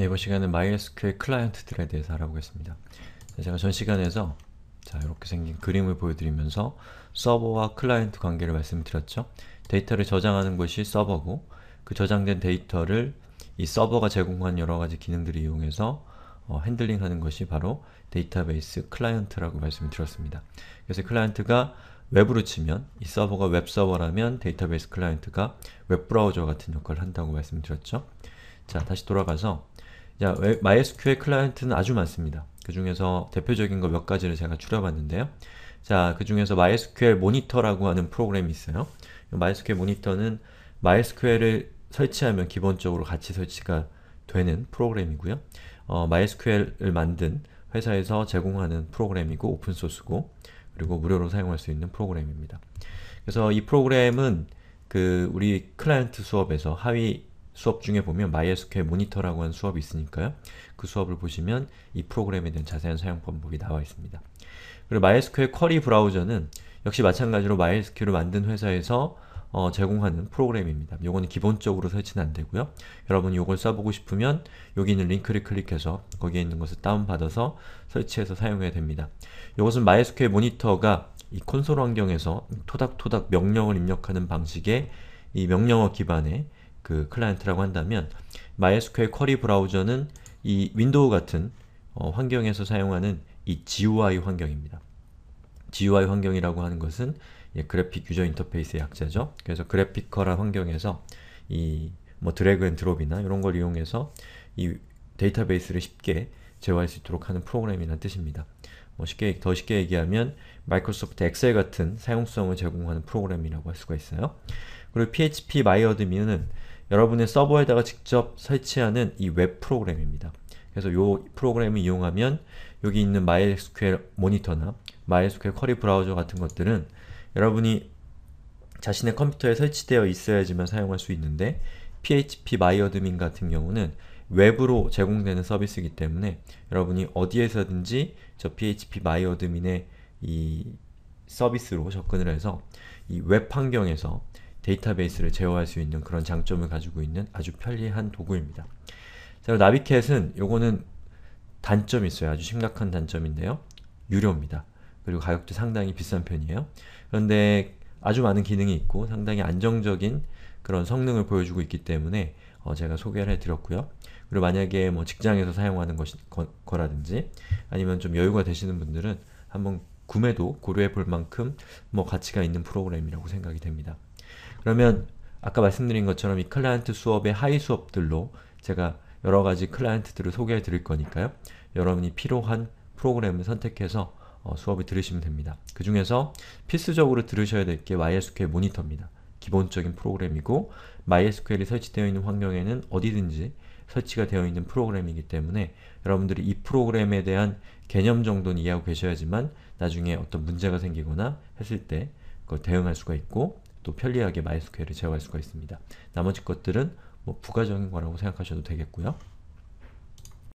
예, 이번 시간은 MySQL 클라이언트들에 대해서 알아보겠습니다. 제가 전 시간에서 자, 이렇게 생긴 그림을 보여드리면서 서버와 클라이언트 관계를 말씀드렸죠. 데이터를 저장하는 곳이 서버고 그 저장된 데이터를 이 서버가 제공한 여러가지 기능들을 이용해서 어, 핸들링하는 것이 바로 데이터베이스 클라이언트라고 말씀드렸습니다. 그래서 클라이언트가 웹으로 치면 이 서버가 웹서버라면 데이터베이스 클라이언트가 웹브라우저 같은 역할을 한다고 말씀드렸죠. 자, 다시 돌아가서 자, MySQL 클라이언트는 아주 많습니다. 그 중에서 대표적인 거 몇 가지를 제가 추려봤는데요. 자, 그 중에서 MySQL 모니터라고 하는 프로그램이 있어요. MySQL 모니터는 MySQL을 설치하면 기본적으로 같이 설치가 되는 프로그램이고요. 어, MySQL을 만든 회사에서 제공하는 프로그램이고 오픈소스고 그리고 무료로 사용할 수 있는 프로그램입니다. 그래서 이 프로그램은 그 우리 클라이언트 수업에서 하위 수업 중에 보면 MySQL 모니터라고 하는 수업이 있으니까요. 그 수업을 보시면 이 프로그램에 대한 자세한 사용 방법이 나와 있습니다. 그리고 MySQL 쿼리 브라우저는 역시 마찬가지로 MySQL을 만든 회사에서 어, 제공하는 프로그램입니다. 요거는 기본적으로 설치는 안되고요. 여러분이 요걸 써보고 싶으면 여기 있는 링크를 클릭해서 거기에 있는 것을 다운받아서 설치해서 사용해야 됩니다. 요것은 MySQL 모니터가 이 콘솔 환경에서 토닥토닥 명령을 입력하는 방식의 이 명령어 기반의 그 클라이언트라고 한다면 MySQL 쿼리 브라우저는 이 윈도우 같은 어, 환경에서 사용하는 이 GUI 환경입니다. GUI 환경이라고 하는 것은 예, 그래픽 유저 인터페이스의 약자죠. 그래서 그래피컬한 환경에서 이 뭐 드래그 앤 드롭이나 이런 걸 이용해서 이 데이터베이스를 쉽게 제어할 수 있도록 하는 프로그램이라 뜻입니다. 뭐 쉽게 더 쉽게 얘기하면 마이크로소프트 엑셀 같은 사용성을 제공하는 프로그램이라고 할 수가 있어요. 그리고 PHP 마이어드미는 여러분의 서버에다가 직접 설치하는 이 웹 프로그램입니다. 그래서 이 프로그램을 이용하면 여기 있는 MySQL 모니터나 MySQL 쿼리 브라우저 같은 것들은 여러분이 자신의 컴퓨터에 설치되어 있어야지만 사용할 수 있는데 PHP 마이어드민 같은 경우는 웹으로 제공되는 서비스이기 때문에 여러분이 어디에서든지 저 PHP 마이어드민의 이 서비스로 접근을 해서 이 웹 환경에서 데이터베이스를 제어할 수 있는 그런 장점을 가지고 있는 아주 편리한 도구입니다. 자, 나비캣은 요거는 단점이 있어요. 아주 심각한 단점인데요. 유료입니다. 그리고 가격도 상당히 비싼 편이에요. 그런데 아주 많은 기능이 있고 상당히 안정적인 그런 성능을 보여주고 있기 때문에 어, 제가 소개를 해드렸고요. 그리고 만약에 뭐 직장에서 사용하는 것이, 거, 거라든지 아니면 좀 여유가 되시는 분들은 한번 구매도 고려해 볼 만큼 뭐 가치가 있는 프로그램이라고 생각이 됩니다. 그러면 아까 말씀드린 것처럼 이 클라이언트 수업의 하위 수업들로 제가 여러 가지 클라이언트들을 소개해 드릴 거니까요. 여러분이 필요한 프로그램을 선택해서 어, 수업을 들으시면 됩니다. 그 중에서 필수적으로 들으셔야 될 게 MySQL 모니터입니다. 기본적인 프로그램이고 MySQL이 설치되어 있는 환경에는 어디든지 설치가 되어 있는 프로그램이기 때문에 여러분들이 이 프로그램에 대한 개념 정도는 이해하고 계셔야지만 나중에 어떤 문제가 생기거나 했을 때 그걸 대응할 수가 있고 또 편리하게 MySQL을 제어할 수가 있습니다. 나머지 것들은 뭐 부가적인 거라고 생각하셔도 되겠고요.